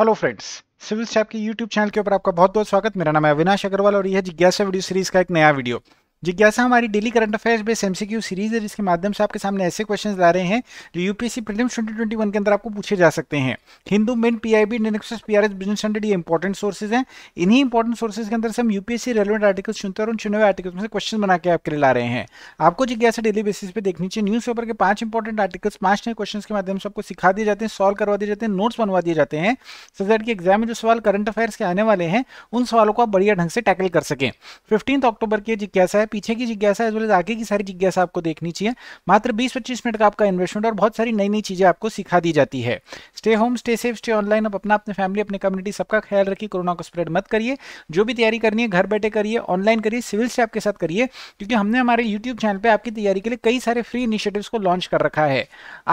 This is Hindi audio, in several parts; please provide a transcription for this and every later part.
हेलो फ्रेंड्स सिविल स्टैप के यूट्यूब चैनल के ऊपर आपका बहुत बहुत स्वागत मेरा नाम है अविनाश अग्रवाल और यह जिज्ञासा वीडियो सीरीज का एक नया वीडियो जिज्ञासा हमारी daily current affairs base MCQ series है जिसके माध्यम से आपके सामने ऐसे क्वेश्चंस ला रहे हैं जो यूपीएससी प्रीलिम्स 2021 के अंदर आपको पूछे जा सकते हैं Hindu main PIB Indian PRS Business Standard ये इंपॉर्टेंट सोर्सेज हैं इन्हीं इंपॉर्टेंट सोर्सेज के अंदर से हम यूपीएससी रेलेवेंट आर्टिकल्स चुनते हैं और उन चुने हुए आर्टिकल्स में से क्वेश्चन बना के आपके लिए ला रहे हैं आपको जिज्ञासा डेली बेसिस पे देखनी चाहिए न्यूज पेपर के पांच इंपॉर्टेंट आर्टिकल्स पांच नए क्वेश्चन के माध्यम से आपको सिखा दिए जाते हैं सॉल्व करवा दिए जाते हैं नोट्स बनवा दिए जाते हैं सो दैट की एग्जाम में जो सवाल करंट अफेयर्स के आने वाले हैं उन सवालों को आप बढ़िया ढंग से टैकल कर सकें फिफ्टींथ अक्टूबर की जिज्ञासा है पीछे की जिज्ञासा एज वेल एज आगे की सारी जिज्ञासा आपको देखनी चाहिए मात्र बीस पच्चीस मिनट का आपका इन्वेस्टमेंट और बहुत सारी नई नई चीज़ें आपको सिखा दी जाती है stay home stay safe stay online आप अपना अपने फैमिली अपने कम्युनिटी सबका ख्याल रखिए कोरोना को स्प्रेड मत करिए जो भी तैयारी करनी है घर बैठे करिए ऑनलाइन करिए सिविल से आपके साथ करिए क्योंकि हमने हमारे यूट्यूब चैनल पर आपकी तैयारी के लिए कई सारे फ्री इनिशिएटिव को लॉन्च कर रखा है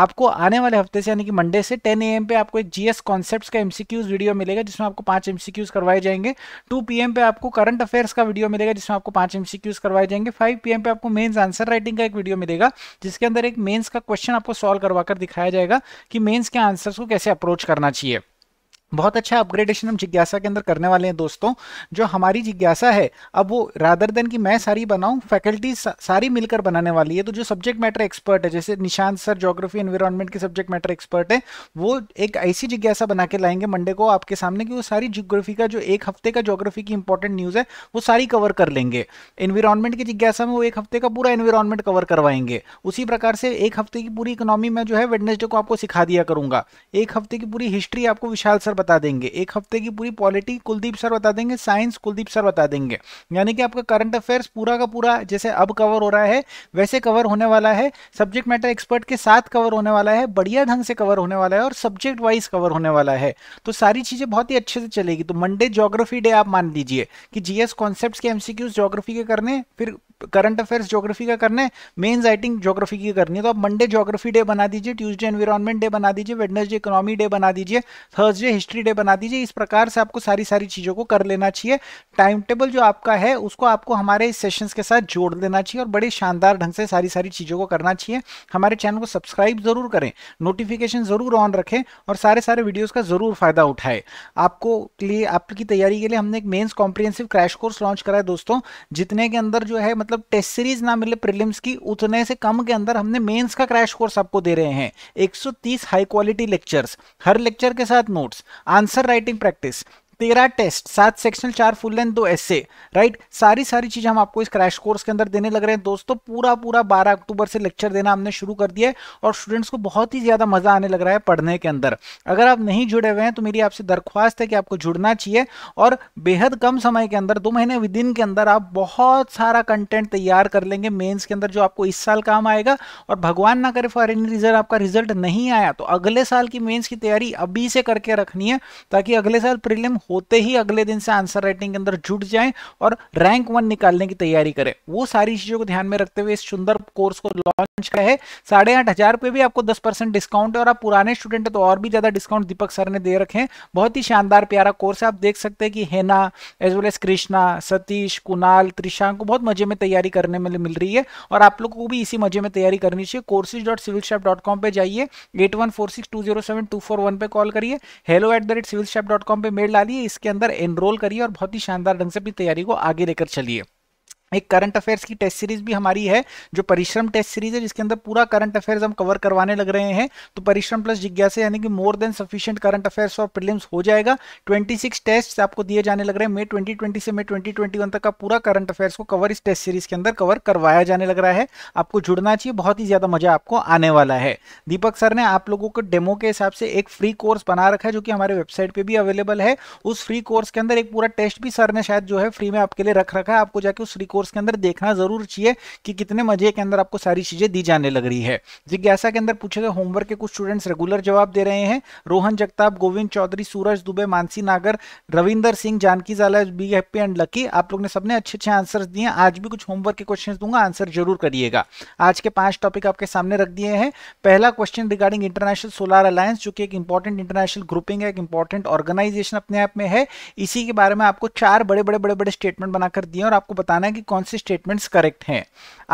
आपको आने वाले हफ्ते से यानी कि मंडे से टेन ए पे आपको एक जीएस कॉन्सेप्ट का एमसीक्यूज वीडियो मिलेगा जिसमें आपको पांच एमसीक्यूज करवाए जाएंगे टू पी एम पे आपको करंट अफेयर्स का वीडियो मिलेगा जिसमें आपको पांच एमसीक्यूज करवाए जाएंगे फाइव पी पे आपको मेन्स आंसर राइटिंग का एक वीडियो मिलेगा जिसके अंदर एक मेन्स का क्वेश्चन आपको सॉल्व करवा कर दिखाया जाएगा कि मेन्स के आंसर्स को कैसे अप्रोच करना चाहिए बहुत अच्छा अपग्रेडेशन हम जिज्ञासा के अंदर करने वाले हैं दोस्तों जो हमारी जिज्ञासा है अब वो रादर देन कि मैं सारी बनाऊं फैकल्टी सा, सारी मिलकर बनाने वाली है तो जो सब्जेक्ट मैटर एक्सपर्ट है जैसे निशांत सर ज्योग्राफी एनवायरमेंट के सब्जेक्ट मैटर एक्सपर्ट है वो एक ऐसी जिज्ञासा बना के लाएंगे मंडे को आपके सामने कि वो सारी जोग्राफी का जो एक हफ्ते का जोग्राफी की इंपॉर्टेंट न्यूज़ है वो सारी कवर कर लेंगे इन्वायरमेंट की जिज्ञासा में वो एक हफ्ते का पूरा इन्वायरमेंट कवर करवाएंगे उसी प्रकार से एक हफ्ते की पूरी इकोनॉमी में जो है वेडनेसडे को आपको सिखा दिया करूंगा एक हफ्ते की पूरी हिस्ट्री आपको विशाल सर बता देंगे एक हफ्ते की पूरी पॉलिटी कुलदीप सर बता देंगे साइंस कुलदीप सर बता देंगे यानी कि आपका करंट अफेयर्स पूरा का पूरा जैसे अब कवर हो रहा है वैसे कवर होने वाला है सब्जेक्ट मैटर एक्सपर्ट के साथ कवर होने वाला है बढ़िया ढंग से कवर होने वाला है और सब्जेक्ट वाइज कवर होने वाला है तो सारी चीज़ें बहुत ही अच्छे से चलेगी तो मंडे जोग्राफी डे आप मान लीजिए कि जीएस कॉन्सेप्ट के एमसीक्यूज जोग्राफी के करने फिर करंट अफेयर्स ज्योग्राफी का करना है मेन राइटिंग जोग्राफी की करनी है तो आप मंडे ज्योग्राफी डे बना दीजिए ट्यूजडे एनवायरमेंट डे बना दीजिए वेडनेसडे इकोनॉमी डे बना दीजिए थर्सडे हिस्ट्री डे बना दीजिए इस प्रकार से आपको सारी सारी चीज़ों को कर लेना चाहिए टाइम टेबल जो आपका है उसको आपको हमारे इस सेशंस के साथ जोड़ देना चाहिए और बड़े शानदार ढंग से सारी सारी चीज़ों को करना चाहिए हमारे चैनल को सब्सक्राइब ज़रूर करें नोटिफिकेशन ज़रूर ऑन रखें और सारे सारे वीडियोज़ का ज़रूर फ़ायदा उठाए आपको लिए आपकी तैयारी के लिए हमने एक mains comprehensive crash course launch करा है दोस्तों जितने के अंदर जो है मतलब मतलब टेस्ट सीरीज ना मिले प्रीलिम्स की उतने से कम के अंदर हमने मेंस का क्रैश कोर्स आपको दे रहे हैं 130 हाई क्वालिटी लेक्चर्स हर लेक्चर के साथ नोट्स आंसर राइटिंग प्रैक्टिस तेरह टेस्ट सात सेक्शनल चार फुल लेंथ दो एसे राइट सारी सारी चीज हम आपको इस क्रैश कोर्स के अंदर देने लग रहे हैं दोस्तों पूरा पूरा बारह अक्टूबर से लेक्चर देना हमने शुरू कर दिया है और स्टूडेंट्स को बहुत ही ज्यादा मजा आने लग रहा है पढ़ने के अंदर अगर आप नहीं जुड़े हुए हैं तो मेरी आपसे दरख्वास्त है कि आपको जुड़ना चाहिए और बेहद कम समय के अंदर दो महीने विद इन के अंदर आप बहुत सारा कंटेंट तैयार कर लेंगे मेन्स के अंदर जो आपको इस साल काम आएगा और भगवान ना करे फॉर एनी रीजन आपका रिजल्ट नहीं आया तो अगले साल की मेन्स की तैयारी अभी से करके रखनी है ताकि अगले साल प्रीलिम होते ही अगले दिन से आंसर राइटिंग के अंदर जुट जाएं और रैंक वन निकालने की तैयारी करें वो सारी चीज़ों को ध्यान में रखते हुए इस सुंदर कोर्स को लॉन्च का है साढ़े आठ हज़ार पे भी आपको दस परसेंट डिस्काउंट है और आप पुराने स्टूडेंट हैं तो और भी ज़्यादा डिस्काउंट दीपक सर ने दे रखे हैं बहुत ही शानदार प्यारा कोर्स है आप देख सकते हैं कि Heena as well as Krishna Satish Kunal Trishank को बहुत मज़े में तैयारी करने में मिल रही है और आप लोगों को भी इसी मज़े में तैयारी करनी चाहिए courses dot civil shape dot com पर जाइए eight one four six two zero seven two four one पर कॉल करिए hello at the rate civil shape dot com पर मेल डालिए इसके अंदर एनरोल करिए और बहुत ही शानदार ढंग से अपनी तैयारी को आगे लेकर चलिए एक करंट अफेयर्स की टेस्ट सीरीज भी हमारी है जो परिश्रम टेस्ट सीरीज है जिसके अंदर पूरा करंट अफेयर्स हम कवर करवाने लग रहे हैं तो परिश्रम प्लस जिज्ञासा यानी कि more than sufficient current affairs और प्रीलिम्स हो जाएगा 26 टेस्ट आपको दिए जाने लग रहे हैं मई 2020 से मई 2021 तक का पूरा करंट अफेयर्स को कवर इस टेस्ट सीरीज के अंदर कवर करवाया जाने लग रहा है आपको जुड़ना चाहिए बहुत ही ज़्यादा मजा आपको आने वाला है दीपक सर ने आप लोगों को डेमो के हिसाब से एक फ्री कोर्स बना रखा है जो कि हमारे वेबसाइट पर भी अवेलेबल है उस फ्री कोर्स के अंदर एक पूरा टेस्ट भी सर ने शायद जो है फ्री में आपके लिए रख रखा है आपको जाके उस फ्री कोर्स के अंदर देखना जरूर चाहिए कि कितने मजे के अंदर आपको सारी चीजें दी जाने लग रही है जिज्ञासा के अंदर पूछे गए होमवर्क के कुछ स्टूडेंट्स रेगुलर जवाब दे रहे हैं रोहन जगताप गोविंद चौधरी सूरज दुबे मानसी नागर रविंदर सिंह जानकी जाला बी हैप्पी एंड लकी आप लोग ने सबने अच्छे अच्छे आंसर दिए आज भी कुछ होमवर्क के क्वेश्चन दूंगा आंसर जरूर करिएगा आज के पांच टॉपिक आपके सामने रख दिए हैं पहला question regarding international solar alliance जो कि एक इंपॉर्टेंट इंटरनेशनल ग्रुपिंग है एक इंपॉर्टेंट ऑर्गेनाइजेशन अपने आप में है इसी के बारे में आपको चार बड़े बड़े बड़े बड़े स्टेटमेंट बनाकर दिए और आपको बताना है कि कौन से स्टेटमेंट्स करेक्ट हैं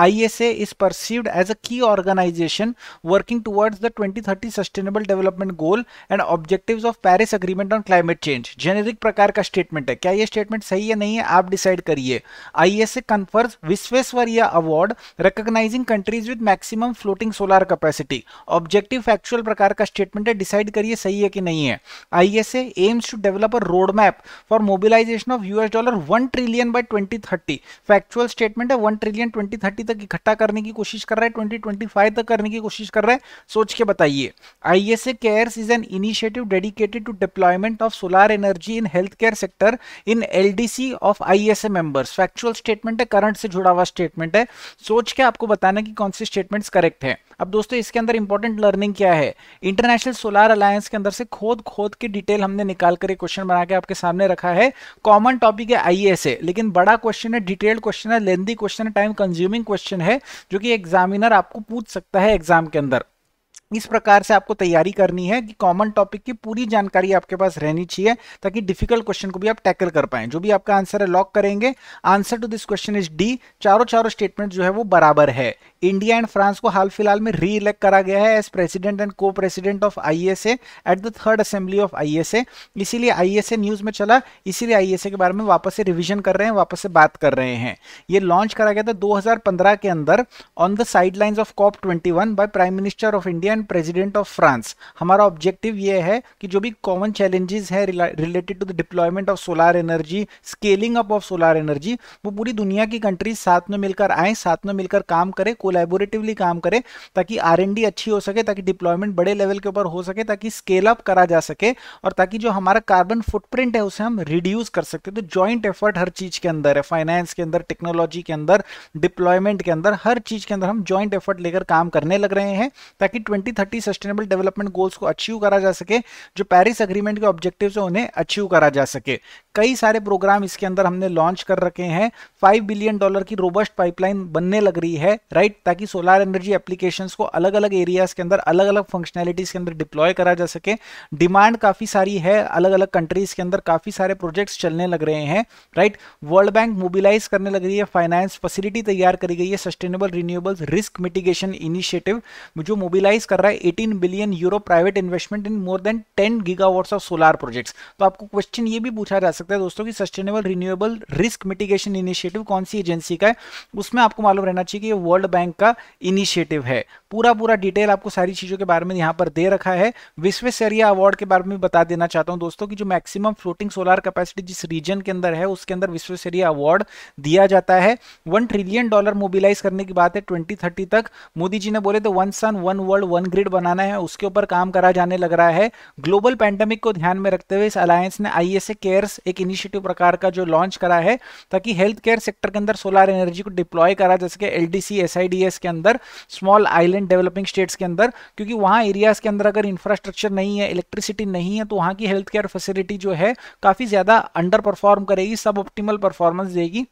I S A is perceived as a key organisation working towards the 2030 sustainable development goal and objectives of Paris agreement on climate change generic प्रकार का स्टेटमेंट है क्या ये स्टेटमेंट सही है नहीं है आप डिसाइड करिए I S A confers Visvesvaraya award recognising countries with maximum floating solar capacity objective factual प्रकार का स्टेटमेंट है डिसाइड करिए सही है कि नहीं है I S A aims to develop a road map for mobilisation of US dollar one trillion by twenty thirty actual statement है वन ट्रिलियन ट्वेंटी थर्टी तक इकट्ठा करने की कोशिश कर रहा है ट्वेंटी ट्वेंटी फाइव तक करने की कोशिश कर रहा है सोच के बताइए I S A cares is an initiative dedicated to deployment of solar energy in health care sector in L D C of I S A members factual statement है करंट से जुड़ा हुआ स्टेटमेंट है सोच के आपको बताना कि कौन से स्टेटमेंट्स करेक्ट है अब दोस्तों इसके अंदर इंपॉर्टेंट लर्निंग क्या है इंटरनेशनल सोलर अलायंस के अंदर से खोद खोद के डिटेल हमने निकाल कर क्वेश्चन बना के आपके सामने रखा है कॉमन टॉपिक है आई लेकिन बड़ा क्वेश्चन है डिटेल्ड क्वेश्चन क्वेश्चन है लेंदी क्वेश्चन है टाइम कंज्यूमिंग क्वेश्चन है जो कि एग्जामिनर आपको पूछ सकता है एग्जाम के अंदर इस प्रकार से आपको तैयारी करनी है कि कॉमन टॉपिक की पूरी जानकारी आपके पास रहनी चाहिए ताकि डिफिकल्ट क्वेश्चन को भी आप टैकल कर पाएं जो भी आपका आंसर है लॉक करेंगे answer to this question is D चारों चारों स्टेटमेंट जो है वो बराबर है इंडिया एंड फ्रांस को हाल फिलहाल में री इलेक्ट करा गया है as president and co president of I at the third assembly of I इसीलिए आई न्यूज में चला इसीलिए आई के बारे में वापस से रिविजन कर रहे हैं वापस से बात कर रहे हैं ये लॉन्च करा गया था पंद्रह के अंदर on the side of COP one by prime minister of India and president of France हमारा ऑब्जेक्टिव ये है कि जो भी कॉमन चैलेंजेस हैं related to the deployment of solar energy scaling up of solar energy वो पूरी दुनिया की कंट्रीज साथ में मिलकर आए साथ में मिलकर काम करें कोलेबोरेटिवली काम करें ताकि आर अच्छी हो सके ताकि डिप्लॉयमेंट बड़े लेवल के ऊपर हो सके ताकि स्केल अप करा जा सके और ताकि जो हमारा कार्बन फुटप्रिंट है उसे हम रिड्यूस कर सकते तो ज्वाइंट एफर्ट हर चीज के अंदर है फाइनेंस के अंदर टेक्नोलॉजी के अंदर डिप्लॉयमेंट के अंदर हर चीज के अंदर हम ज्वाइंट एफर्ट लेकर काम करने लग रहे हैं ताकि ट्वेंटी 2030 सस्टेनेबल डेवलपमेंट गोल्स को अचीव करा जा सके जो पेरिस अग्रीमेंट के ऑब्जेक्टिव है उन्हें अचीव करा जा सके कई सारे प्रोग्राम इसके अंदर हमने लॉन्च कर रखे हैं फाइव बिलियन डॉलर की रोबस्ट पाइपलाइन बनने लग रही है राइट ताकि सोलर एनर्जी एप्लीकेशन को अलग अलग एरियाज के अंदर अलग अलग फंक्शनैलिटीज के अंदर डिप्लॉय करा जा सके डिमांड काफ़ी सारी है अलग अलग कंट्रीज के अंदर काफ़ी सारे प्रोजेक्ट्स चलने लग रहे हैं राइट वर्ल्ड बैंक मोबिलाइज करने लग रही है फाइनेंस फैसिलिटी तैयार करी गई है sustainable renewables risk mitigation initiative जो मोबिलाइज कर रहा है 18 billion euro private investment in more than 10 gigawatts of solar projects तो आपको क्वेश्चन ये भी पूछा जा सकता है दोस्तों कि sustainable renewable risk mitigation initiative कौन सी एजेंसी का है उसमें आपको मालूम रहना चाहिए कि वर्ल्ड बैंक का इनिशिएटिव है पूरा पूरा डिटेल आपको सारी चीज़ों के बारे में यहां पर दे रखा है विश्वेश्वरिया अवार्ड के बारे में बता देना चाहता हूं दोस्तों कि जो मैक्सिमम फ्लोटिंग सोलर कैपेसिटी जिस रीजन के अंदर है उसके अंदर विश्वेश्वरिया अवार्ड दिया जाता है वन ट्रिलियन डॉलर मोबिलाइज करने की बात है ट्वेंटी थर्टी तक मोदी जी ने बोले तो one sun one world one grid बनाना है उसके ऊपर काम करा जाने लग रहा है ग्लोबल पैंडेमिक को ध्यान में रखते हुए इस अलायंस ने आई एस केयर्स एक इनिशिएटिव प्रकार का जो लॉन्च करा है ताकि हेल्थ केयर सेक्टर के अंदर सोलर एनर्जी को डिप्लॉय करा जा सके एल डी के अंदर स्मॉल आइलैंड डेवलपिंग स्टेट्स के अंदर क्योंकि वहाँ एरियाज के अंदर अगर इंफ्रास्ट्रक्चर नहीं है इलेक्ट्रिसिटी नहीं है तो वहाँ की हेल्थ केयर फैसिलिटी जो है काफ़ी ज़्यादा अंडर परफॉर्म करेगी सब ऑप्टिमल परफॉर्मेंस देगी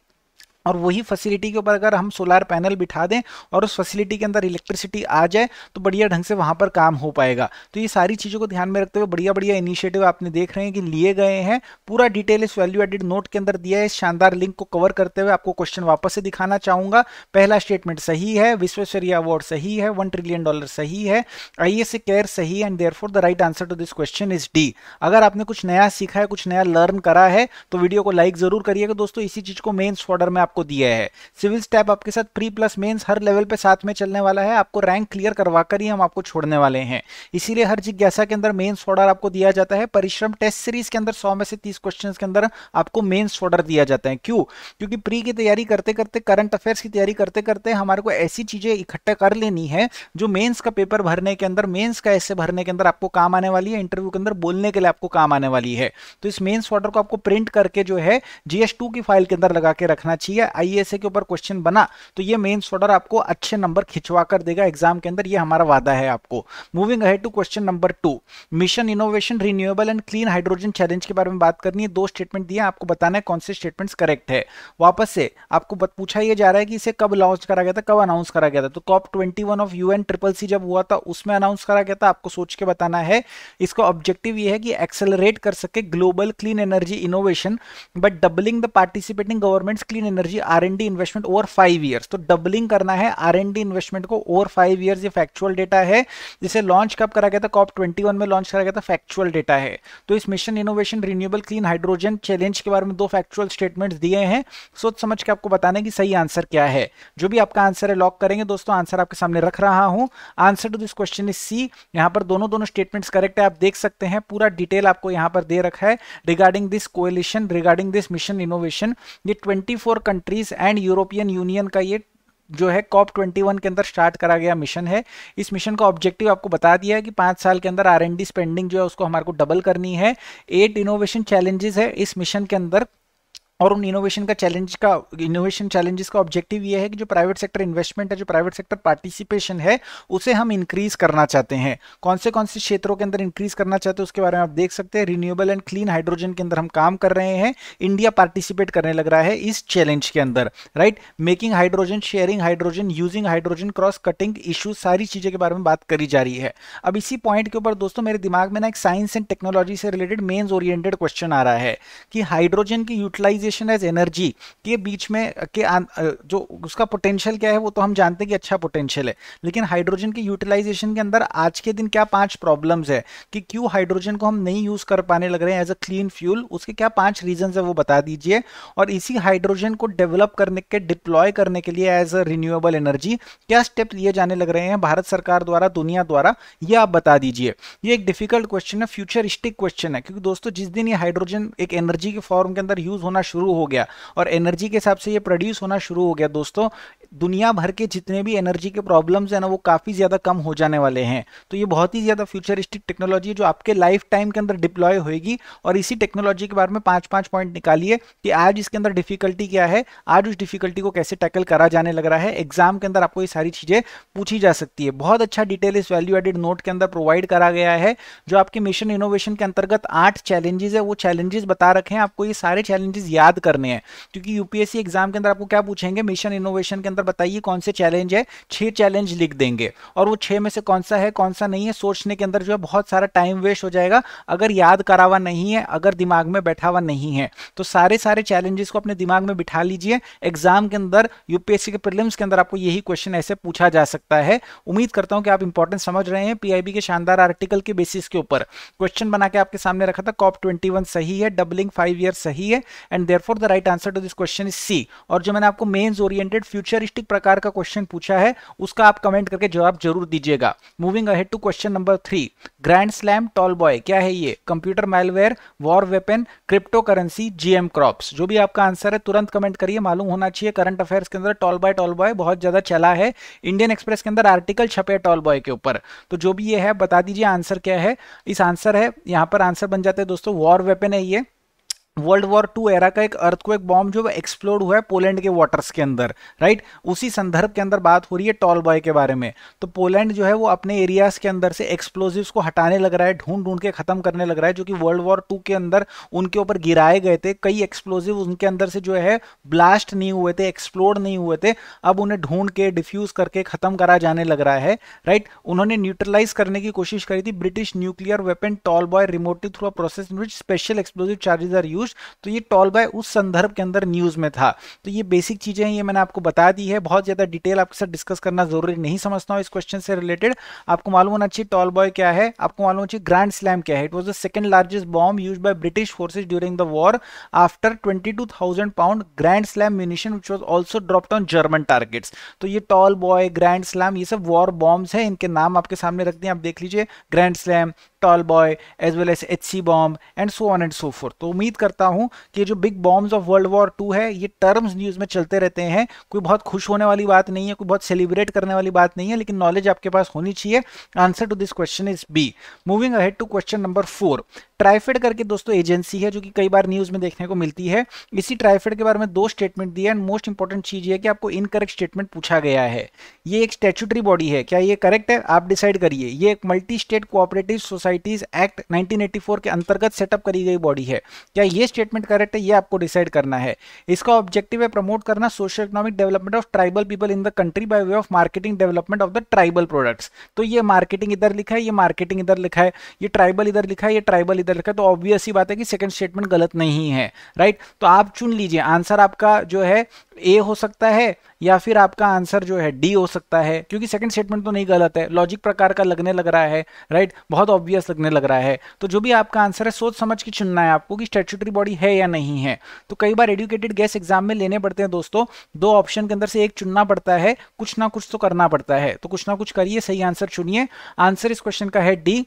और वही फैसिलिटी के ऊपर अगर हम सोलार पैनल बिठा दें और उस फैसिलिटी के अंदर इलेक्ट्रिसिटी आ जाए तो बढ़िया ढंग से वहाँ पर काम हो पाएगा तो ये सारी चीज़ों को ध्यान में रखते हुए बढ़िया बढ़िया इनिशिएटिव आपने देख रहे हैं कि लिए गए हैं पूरा डिटेल इस वैल्यू एडिड नोट के अंदर दिया है इस शानदार लिंक को कवर करते हुए आपको क्वेश्चन वापस से दिखाना चाहूँगा पहला स्टेटमेंट सही है विश्वेश्वरीय अवार्ड सही है वन ट्रिलियन डॉलर सही है आई एस केयर सही and there the right answer to this question is D अगर आपने कुछ नया सीखा है कुछ नया लर्न करा है तो वीडियो को लाइक जरूर करिएगा दोस्तों इसी चीज़ को मेन्स ऑर्डर में आप आपको दिया है सिविल टैब आपके साथ प्री प्लस मेंस हर लेवल पे साथ में चलने वाला है आपको रैंक क्लियर करवा कर ही हम आपको छोड़ने वाले हैं इसीलिए हर जिज्ञासा के अंदर मेन्स ऑर्डर आपको दिया जाता है परिश्रम टेस्ट सीरीज के अंदर सौ में से तीस क्वेश्चन के अंदर आपको मेन्स ऑर्डर दिया जाता है क्यों क्योंकि प्री की तैयारी करते करते करंट अफेयर्स की तैयारी करते करते हमारे को ऐसी चीजें इकट्ठा कर लेनी है जो मेन्स का पेपर भरने के अंदर मेन्स का ऐसे भरने के अंदर आपको काम आने वाली है इंटरव्यू के अंदर बोलने के लिए आपको काम आने वाली है तो इस मेन्स ऑर्डर को आपको प्रिंट करके जो है जीएस टू की फाइल के अंदर लगा के रखना चाहिए या आईएएसए के ऊपर क्वेश्चन बना तो ये मेन ऑर्डर आपको अच्छे नंबर खिंचवा कर देगा एग्जाम के अंदर ये हमारा वादा है आपको moving ahead to question number two mission innovation renewable and clean hydrogen challenge के बारे में बात करनी है दो स्टेटमेंट दिए आपको बताना है कौन से स्टेटमेंट करेक्ट है वापस से आपको पूछा यह जा रहा है कि इसे कब लॉन्च करा गया था कब अनाउंस करा गया था तो COP twenty of UN triple C जब हुआ था उसमें अनाउंस करा गया था आपको सोच के बताना है इसका ऑब्जेक्टिव ये है कि एक्सेलरेट कर सके global clean energy innovation but doubling the participating government clean energy लीजिए R N investment over five years तो डबलिंग करना है आर एन इन्वेस्टमेंट को ओवर फाइव ईयर्स ये फैक्चुअल डेटा है जिसे लॉन्च कब करा गया था कॉप ट्वेंटी वन में लॉन्च करा गया था फैक्चुअल डेटा है तो इस mission innovation renewable clean hydrogen challenge के बारे में दो फैक्चुअल स्टेटमेंट्स दिए हैं सोच समझ के आपको बताने की सही आंसर क्या है जो भी आपका आंसर है लॉक करेंगे दोस्तों आंसर आपके सामने रख रहा हूं answer to this question is C यहां पर दोनों दोनों स्टेटमेंट्स करेक्ट है आप देख सकते हैं पूरा डिटेल आपको यहां पर दे रखा है regarding this coalition regarding this mission innovation ये 24 country countries and European Union का ये जो है कॉप 21 के अंदर स्टार्ट करा गया मिशन है इस मिशन का ऑब्जेक्टिव आपको बता दिया है कि पांच साल के अंदर आर स्पेंडिंग जो है उसको हमारे को डबल करनी है एट इनोवेशन चैलेंजेस है इस मिशन के अंदर और उन इनोवेशन का चैलेंज का इनोवेशन चैलेंजेस का ऑब्जेक्टिव ये है कि जो प्राइवेट सेक्टर इन्वेस्टमेंट है जो प्राइवेट सेक्टर पार्टिसिपेशन है उसे हम इंक्रीज करना चाहते हैं कौन से कौन से क्षेत्रों के अंदर इंक्रीज करना चाहते हैं उसके बारे में आप देख सकते हैं रिन्यूएबल एंड क्लीन हाइड्रोजन के अंदर हम काम कर रहे हैं इंडिया पार्टिसिपेट करने लग रहा है इस चैलेंज के अंदर right making hydrogen sharing hydrogen using hydrogen cross cutting issue सारी चीज़ें के बारे में बात करी जा रही है अब इसी पॉइंट के ऊपर दोस्तों मेरे दिमाग में ना एक साइंस एंड टेक्नोलॉजी से रिलेटेड मेन्स ओरिएंटेड क्वेश्चन आ रहा है कि हाइड्रोजन की यूटिलाइज यूटिलाइजेशन एज एनर्जी के बीच में के जो उसका पोटेंशियल क्या है वो तो हम जानते हैं कि अच्छा पोटेंशियल है लेकिन हाइड्रोजन के यूटिलाइजेशन के अंदर आज के दिन क्या पांच प्रॉब्लम्स है कि क्यों हाइड्रोजन को हम नहीं यूज कर पाने लग रहे हैं एज अ क्लीन फ्यूल उसके क्या पांच रीजन है वो बता दीजिए और इसी हाइड्रोजन को डेवलप करने के डिप्लॉय करने के लिए एज अ रिन्यूएबल एनर्जी क्या स्टेप लिए जाने लग रहे हैं भारत सरकार द्वारा दुनिया द्वारा यह आप बता दीजिए ये एक डिफिकल्ट क्वेश्चन है फ्यूचरिस्टिक क्वेश्चन है क्योंकि दोस्तों जिस दिन ये हाइड्रोजन एक एनर्जी के फॉर्म के अंदर यूज होना शुरू हो गया और एनर्जी के हिसाब से ये प्रोड्यूस होना शुरू हो गया दोस्तों दुनिया भर के जितने भी एनर्जी के प्रॉब्लम्स हैं ना वो काफ़ी ज़्यादा कम हो जाने वाले हैं तो ये बहुत ही ज़्यादा फ्यूचरिस्टिक टेक्नोलॉजी है जो आपके लाइफ टाइम के अंदर डिप्लॉय होगी और इसी टेक्नोलॉजी के बारे में पाँच पाँच पॉइंट निकालिए कि आज इसके अंदर डिफिकल्टी क्या है आज उस डिफिकल्टी को कैसे टैकल करा जाने लग रहा है एग्जाम के अंदर आपको ये सारी चीज़ें पूछी जा सकती है बहुत अच्छा डिटेल इस वैल्यू एडेड नोट के अंदर प्रोवाइड करा गया है जो आपके मिशन इनोवेशन के अंतर्गत आठ चैलेंजेस है वो चैलेंजेस बता रखे हैं आपको ये सारे चैलेंजेस याद याद करने हैं क्योंकि यूपीएससी एग्जाम के अंदर आपको क्या पूछेंगे मिशन इनोवेशन के अंदर बताइए कौन से चैलेंज है छह चैलेंज लिख देंगे और वो छह में से कौन सा है कौन सा नहीं है सोचने के अंदर जो है बहुत सारा टाइम वेस्ट हो जाएगा अगर याद करा हुआ नहीं है अगर दिमाग में बैठा हुआ नहीं है तो सारे सारे चैलेंजेस को अपने दिमाग में बिठा लीजिए एग्जाम के अंदर यूपीएससी के प्रिलिम्स के अंदर आपको यही क्वेश्चन ऐसे पूछा जा सकता है उम्मीद करता हूं कि आप इंपॉर्टेंट समझ रहे हैं पीआईबी के शानदार आर्टिकल के बेसिस के ऊपर क्वेश्चन बना के आपके सामने रखा था कॉप ट्वेंटी सही है डबलिंग फाइव ईयर सही है and therefore the right answer to this question is C. और जो मैंने आपको mains oriented futuristic प्रकार का question पूछा है उसका आप comment करके जवाब जरूर दीजिएगा Moving ahead to question number three Grand Slam tall boy क्या है ये computer malware war weapon crypto currency GM crops जो भी आपका आंसर है तुरंत कमेंट करिए मालूम होना चाहिए करंट अफेयर्स के अंदर टॉल बॉय टॉल बॉय बहुत ज्यादा चला है इंडियन एक्सप्रेस के अंदर आर्टिकल छपे टॉल बॉय के ऊपर तो जो भी ये है बता दीजिए आंसर क्या है इस आंसर है यहाँ पर आंसर बन जाते हैं दोस्तों वॉर वेपन है ये वर्ल्ड वॉर टू एरा का एक अर्थक्वेक बॉम्ब जो एक्सप्लोड हुआ है पोलैंड के वाटर्स के अंदर राइट उसी संदर्भ के अंदर बात हो रही है टॉल बॉय के बारे में तो पोलैंड जो है वो अपने एरियाज के अंदर से एक्सप्लोजिव को हटाने लग रहा है ढूंढ ढूंढ के खत्म करने लग रहा है जो कि वर्ल्ड वॉर टू के अंदर उनके ऊपर गिराए गए थे कई एक्सप्लोजिव उनके अंदर से जो है ब्लास्ट नहीं हुए थे एक्सप्लोर्ड नहीं हुए थे अब उन्हें ढूंढ के डिफ्यूज करके खत्म करा जाने लग रहा है राइट उन्होंने न्यूट्रलाइज करने की कोशिश करी थी British nuclear weapon tall boy remotely through a process in which special explosive charges are use news तो ये टॉल बॉय उस संदर्भ के अंदर न्यूज़ में था तो ये बेसिक चीज़ें हैं ये मैंने आपको बता दी है बहुत ज़्यादा डिटेल आपके साथ डिस्कस करना जरूरी नहीं समझता हूँ इस क्वेश्चन से रिलेटेड आपको मालूम होना चाहिए टॉल बॉय क्या है आपको मालूम होना चाहिए ग्रैंड स्लैम क्या है it was the second largest bomb use by British forces during the war after twenty two thousand pound grand slam munition which was also dropped on German targets तो ये टॉल बॉय ग्रैंड स्लैम ये सब वॉर बॉम्ब्स हैं इनके नाम आपके सामने रख दें आप देख लीजिए grand slam tall boy as well as H C bomb and so on and so forth तो उम्मीद करता हूँ कि जो big bombs of world war two है ये टर्म्स न्यूज़ में चलते रहते हैं कोई बहुत खुश होने वाली बात नहीं है कोई बहुत सेलिब्रेट करने वाली बात नहीं है लेकिन नॉलेज आपके पास होनी चाहिए answer to this question is B moving ahead to question number four TRIFED करके दोस्तों एजेंसी है जो कि कई बार न्यूज़ में देखने को मिलती है इसी ट्राइफेड के बारे में दो स्टेटमेंट दिए एंड मोस्ट इंपॉर्टेंट चीज़ ये कि आपको इनकरेक्ट स्टेटमेंट पूछा गया है ये एक स्टेचुटरी बॉडी है क्या ये करेक्ट है आप डिसाइड करिए ये एक multi state cooperative societies act nineteen के अंतर्गत सेटअप करी गई बॉडी है क्या ये स्टेटमेंट करेक्ट है ये आपको डिसाइड करना है इसका ऑब्जेक्टिव है प्रमोट करना social economic development of tribal people in the country by way of marketing development of the tribal products तो ये मार्केटिंग इधर लिखा है ये मार्केटिंग इधर लिखा है ये ट्राइबल इधर लिखा है ये ट्राइबल इधर कर रखा है तो ऑब्वियस ही बात है कि सेकंड स्टेटमेंट गलत नहीं है राइट तो आप चुन लीजिए आंसर आपका जो है ए हो सकता है या फिर आपका आंसर जो है डी हो सकता है क्योंकि सेकंड स्टेटमेंट तो नहीं गलत है लॉजिक प्रकार का लगने लग रहा है राइट बहुत ऑब्वियस लगने लग रहा है तो जो भी आपका आंसर है सोच समझ के चुनना है आपको कि स्टेचुटरी बॉडी है या नहीं है तो कई बार एडुकेटेड गैस एग्जाम में लेने पड़ते हैं दोस्तों दो ऑप्शन के अंदर से एक चुनना पड़ता है कुछ ना कुछ तो करना पड़ता है तो कुछ ना कुछ करिए सही आंसर चुनिए आंसर इस क्वेश्चन का है डी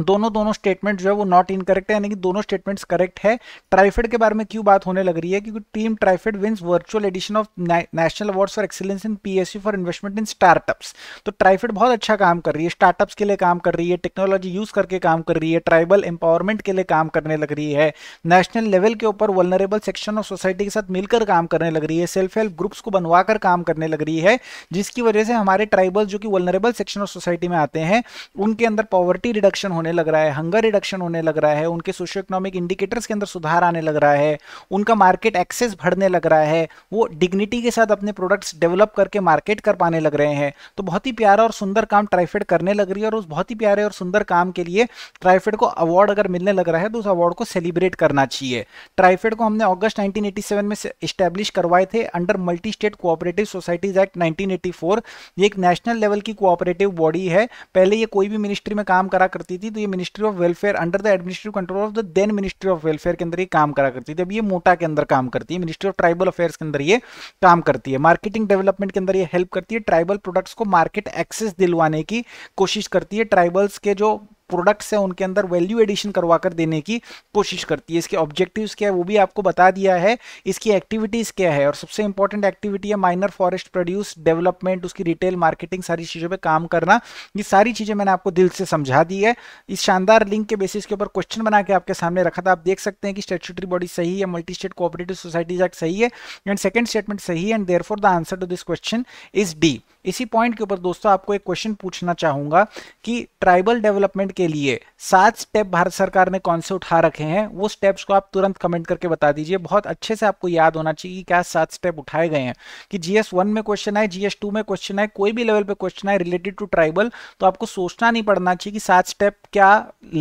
दोनों दोनों स्टेटमेंट जो है वो नॉट इनकरेक्ट है यानी कि दोनों स्टेटमेंट्स करेक्ट है ट्राइफेड के बारे में क्यों बात होने लग रही है क्योंकि team TRIFED wins virtual edition of national awards for excellence in PSU for investment in startups तो ट्राइफेड बहुत अच्छा काम कर रही है स्टार्टअप्स के लिए काम कर रही है टेक्नोलॉजी यूज करके काम कर रही है ट्राइबल एम्पावरमेंट के लिए काम करने लग रही है नेशनल लेवल के ऊपर वलनरेबल सेक्शन ऑफ सोसाइटी के साथ मिलकर काम करने लग रही है सेल्फ हेल्प ग्रुप्स को बनवा कर काम करने लग रही है जिसकी वजह से हमारे ट्राइबल जो कि वलनरेबल सेक्शन ऑफ सोसाइटी में आते हैं उनके अंदर पॉवर्टी रिडक्शन होने होने लग रहा है हंगर रिडक्शन होने लग रहा है उनके सोशो इकोनॉमिक इंडिकेटर्स के अंदर सुधार आने लग रहा है उनका मार्केट एक्सेस बढ़ने लग रहा है वो डिग्निटी के साथ अपने प्रोडक्ट्स डेवलप करके मार्केट कर पाने लग रहे हैं तो बहुत ही प्यारा और सुंदर काम ट्राइफेड करने लग रही है और उस बहुत ही प्यारे और सुंदर काम के लिए ट्राइफेड को अवार्ड अगर मिलने लग रहा है तो उस अवार्ड को सेलिब्रेट करना चाहिए ट्राइफेड को हमने ऑगस्ट नाइनटीन में स्टैब्लिश करवाए थे under multi state cooperative societies act nineteen ये एक नेशनल लेवल की कोऑपरेटिव बॉडी है पहले ये कोई भी मिनिस्ट्री में काम करा करती थी तो ये ministry of welfare under the administrative control of the then ministry of welfare के अंदर ये काम करा करती थी अब ये मोटा के अंदर काम करती है मिनिस्ट्री ऑफ ट्राइबल अफेयर्स के अंदर ये काम करती है मार्केटिंग डेवलपमेंट के अंदर ये हेल्प करती है ट्राइबल प्रोडक्ट्स को मार्केट एक्सेस दिलवाने की कोशिश करती है ट्राइबल्स के जो प्रोडक्ट्स हैं उनके अंदर वैल्यू एडिशन करवा कर देने की कोशिश करती है इसके ऑब्जेक्टिव्स क्या है वो भी आपको बता दिया है इसकी एक्टिविटीज़ क्या है और सबसे इंपॉर्टेंट एक्टिविटी है माइनर फॉरेस्ट प्रोड्यूस डेवलपमेंट उसकी रिटेल मार्केटिंग सारी चीज़ों पर काम करना ये सारी चीज़ें मैंने आपको दिल से समझा दी है इस शानदार लिंक के बेसिस के ऊपर क्वेश्चन बना के आपके सामने रखा था आप देख सकते हैं कि स्टेचुटरी बॉडी सही है multi state cooperative societies act सही है एंड सेकंड स्टेटमेंट सही है and therefore the answer to this question is D इसी पॉइंट के ऊपर दोस्तों आपको एक क्वेश्चन पूछना चाहूंगा कि ट्राइबल डेवलपमेंट के के लिए सात स्टेप भारत सरकार ने कौन से उठा रखे हैं वो स्टेप्स को आप तुरंत कमेंट करके बता दीजिए बहुत अच्छे से आपको याद होना चाहिए कि क्या सात स्टेप उठाए गए हैं कि जीएस वन में क्वेश्चन आए जीएस टू में क्वेश्चन आए कोई भी लेवल पे क्वेश्चन आए रिलेटेड टू ट्राइबल तो आपको सोचना नहीं पड़ना चाहिए कि सात स्टेप क्या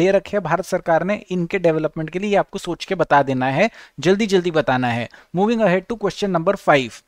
ले रखे हैं भारत सरकार ने इनके डेवलपमेंट के लिए आपको सोच के बता देना है जल्दी जल्दी बताना है moving ahead to question number five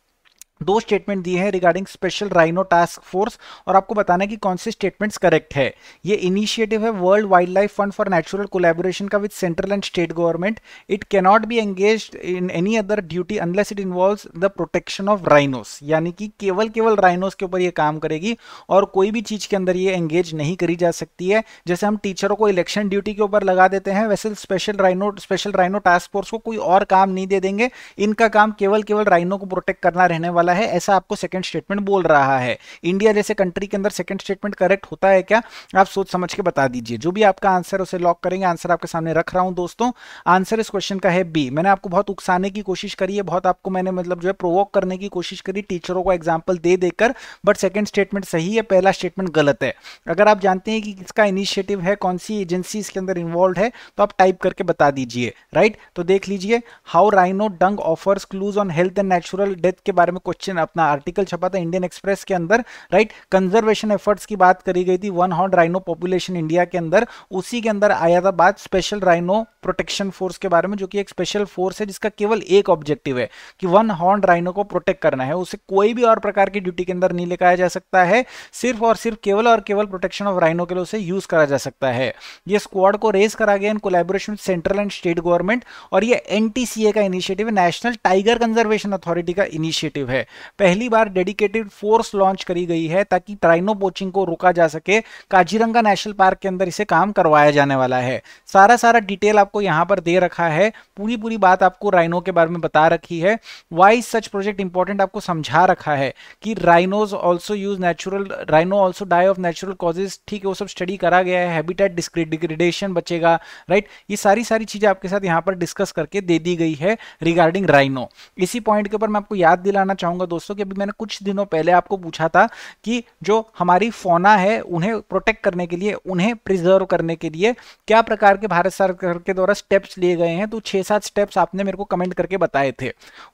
दो स्टेटमेंट दिए हैं regarding special rhino task force और आपको बताना है कि कौन से स्टेटमेंट्स करेक्ट है ये इनिशिएटिव है World Wildlife Fund for natural collaboration का with central and state government it cannot be engage in any other duty unless it involve the protection of rhinos यानी कि केवल केवल राइनोस के ऊपर ये काम करेगी और कोई भी चीज़ के अंदर ये एंगेज नहीं करी जा सकती है जैसे हम टीचरों को इलेक्शन ड्यूटी के ऊपर लगा देते हैं वैसे special rhino special rhino task force को कोई और काम नहीं दे देंगे इनका काम केवल केवल राइनो को प्रोटेक्ट करना रहने वाला वाला है ऐसा आपको सेकंड स्टेटमेंट बोल रहा है इंडिया जैसे कंट्री के अंदर सेकंड स्टेटमेंट करेक्ट होता है क्या आप सोच समझ के बता दीजिए जो भी आपका आंसर उसे लॉक करेंगे आंसर आपके सामने रख रहा हूं दोस्तों आंसर इस क्वेश्चन का है बी मैंने आपको बहुत उकसाने की कोशिश करी है बहुत आपको मैंने मतलब जो है प्रोवोक करने की कोशिश करी टीचरों को एग्जाम्पल दे देकर बट सेकेंड स्टेटमेंट सही है पहला स्टेटमेंट गलत है अगर आप जानते हैं कि किसका इनिशिएटिव है कौन सी एजेंसी इसके अंदर इन्वॉल्व है तो आप टाइप करके बता दीजिए राइट तो देख लीजिए how rhino dung offers clues on health and natural death के बारे में क्वेश्चन अपना आर्टिकल छपा था इंडियन एक्सप्रेस के अंदर राइट कंजर्वेशन एफर्ट्स की बात करी गई थी one horned rhino population India के अंदर उसी के अंदर आया था बात स्पेशल राइनो प्रोटेक्शन फोर्स के बारे में जो कि एक स्पेशल फोर्स है जिसका केवल एक ऑब्जेक्टिव है कि वन हॉर्न राइनो को प्रोटेक्ट करना है उसे कोई भी और प्रकार की ड्यूटी के अंदर नहीं लेकाया जा सकता है सिर्फ और सिर्फ केवल और केवल प्रोटेक्शन ऑफ राइनो के लिए उसे यूज करा जा सकता है ये स्क्वाड को रेज करा गया in collaboration central and state government और ये एनटीसीए का इनिशिएटिव है नेशनल टाइगर कंजर्वेशन अथॉरिटी का इनिशिएटिव है पहली बार डेडिकेटेड फोर्स लॉन्च करी गई है ताकि ट्राइनो पोचिंग को रोका जा सके काजीरंगा नेशनल पार्क के अंदर इसे काम करवाया जाने वाला है सारा सारा डिटेल आपको यहां पर दे रखा है पूरी पूरी बात आपको राइनो के बारे में बता रखी है वाई सच प्रोजेक्ट इंपॉर्टेंट आपको समझा रखा है कि rhinos also use natural rhino also die of natural causes ठीक है वो सब स्टडी करा गया है हैबिटेट डिग्रेडेशन बचेगा राइट ये सारी सारी चीजें आपके साथ यहाँ पर डिस्कस करके दे दी गई है रिगार्डिंग राइनो इसी पॉइंट के ऊपर मैं आपको याद दिलाना चाहूंगा चाहूंगा दोस्तों कि अभी मैंने कुछ दिनों पहले आपको पूछा था कि जो हमारी फोना है उन्हें प्रोटेक्ट करने के लिए उन्हें प्रिजर्व करने के लिए क्या प्रकार के भारत सरकार के द्वारा स्टेप्स लिए गए हैं तो छह सात स्टेप्स आपने मेरे को कमेंट करके बताए थे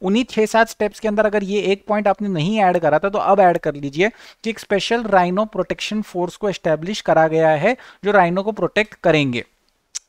उन्हीं छह सात स्टेप्स के अंदर अगर ये एक पॉइंट आपने नहीं ऐड करा था तो अब ऐड कर लीजिए कि एक स्पेशल राइनो प्रोटेक्शन फोर्स को एस्टेब्लिश करा गया है जो राइनो को प्रोटेक्ट करेंगे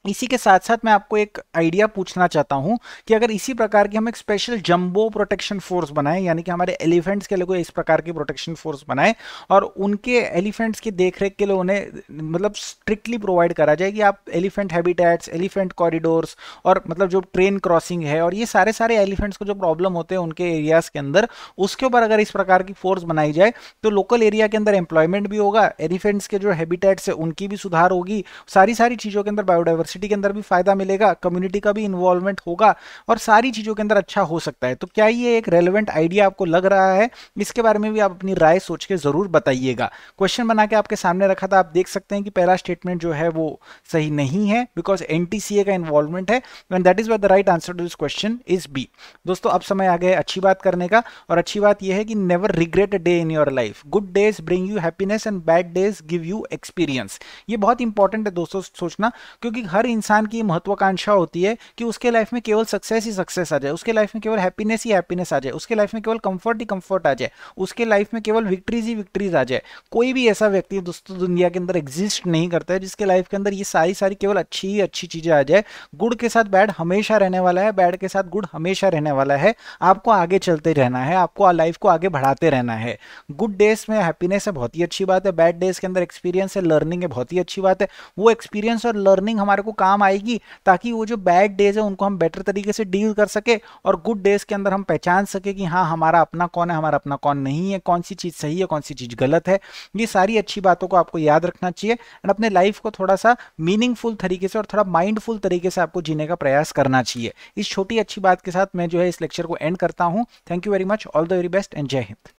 इसी के साथ साथ मैं आपको एक आइडिया पूछना चाहता हूं कि अगर इसी प्रकार की हम एक स्पेशल जंबो प्रोटेक्शन फोर्स बनाएं यानी कि हमारे एलिफेंट्स के लोगों इस प्रकार की प्रोटेक्शन फोर्स बनाएं और उनके एलिफेंट्स की देखरेख के लिए उन्हें मतलब स्ट्रिक्टली प्रोवाइड करा जाए कि आप एलिफेंट हैबिटेट्स एलिफेंट कॉरिडोर्स और मतलब जो ट्रेन क्रॉसिंग है और ये सारे सारे एलिफेंट्स को जो प्रॉब्लम होते हैं उनके एरियाज के अंदर उसके ऊपर अगर इस प्रकार की फोर्स बनाई जाए तो लोकल एरिया के अंदर एम्प्लॉयमेंट भी होगा एलिफेंट्स के जो हैबिटेट्स है उनकी भी सुधार होगी सारी सारी चीज़ों के अंदर बायोडाइवर्स यूनिवर्सिटी के अंदर भी फायदा मिलेगा कम्युनिटी का भी इन्वॉल्वमेंट होगा और सारी चीज़ों के अंदर अच्छा हो सकता है तो क्या ये एक रेलिवेंट आइडिया आपको लग रहा है इसके बारे में भी आप अपनी राय सोच के ज़रूर बताइएगा क्वेश्चन बना के आपके सामने रखा था आप देख सकते हैं कि पहला स्टेटमेंट जो है वो सही नहीं है बिकॉज एन का इन्वॉल्वमेंट है and that is where the right answer to this question is B दोस्तों अब समय आ गया अच्छी बात करने का और अच्छी बात यह है कि never regret a day in your life good days bring you happiness and bad days give you experience ये बहुत इंपॉर्टेंट है दोस्तों सोचना क्योंकि हर हर इंसान की महत्वाकांक्षा होती है कि उसके लाइफ में केवल सक्सेस ही सक्सेस आ जाए उसके लाइफ में केवल हैप्पीनेस ही हैप्पीनेस आ जाए उसके लाइफ में केवल कंफर्ट ही कंफर्ट आ जाए उसके लाइफ में केवल विक्ट्रीज ही विक्ट्रीज आ जाए कोई भी ऐसा व्यक्ति दोस्तों दुनिया के अंदर एग्जिस्ट नहीं करता है जिसके लाइफ के अंदर ये सारी सारी केवल अच्छी ही अच्छी चीज़ें आ जाए गुड़ के साथ बैड हमेशा रहने वाला है बैड के साथ गुड़ हमेशा रहने वाला है आपको आगे चलते रहना है आपको लाइफ को आगे बढ़ाते रहना है गुड डेज में हैप्पीनेस है बहुत ही अच्छी बात है बैड डेज के अंदर एक्सपीरियंस है लर्निंग है बहुत ही अच्छी बात है वो एक्सपीरियंस और लर्निंग हमारे को आपको काम आएगी ताकि वो जो बैड डेज है उनको हम बेटर तरीके से डील कर सके और गुड डेज के अंदर हम पहचान सके कि हाँ हमारा अपना कौन है हमारा अपना कौन नहीं है कौन सी चीज़ सही है कौन सी चीज़ गलत है ये सारी अच्छी बातों को आपको याद रखना चाहिए एंड अपने लाइफ को थोड़ा सा मीनिंगफुल तरीके से और थोड़ा माइंडफुल तरीके से आपको जीने का प्रयास करना चाहिए इस छोटी अच्छी बात के साथ मैं जो है इस लेक्चर को एंड करता हूँ thank you very much all the very best and जय हिंद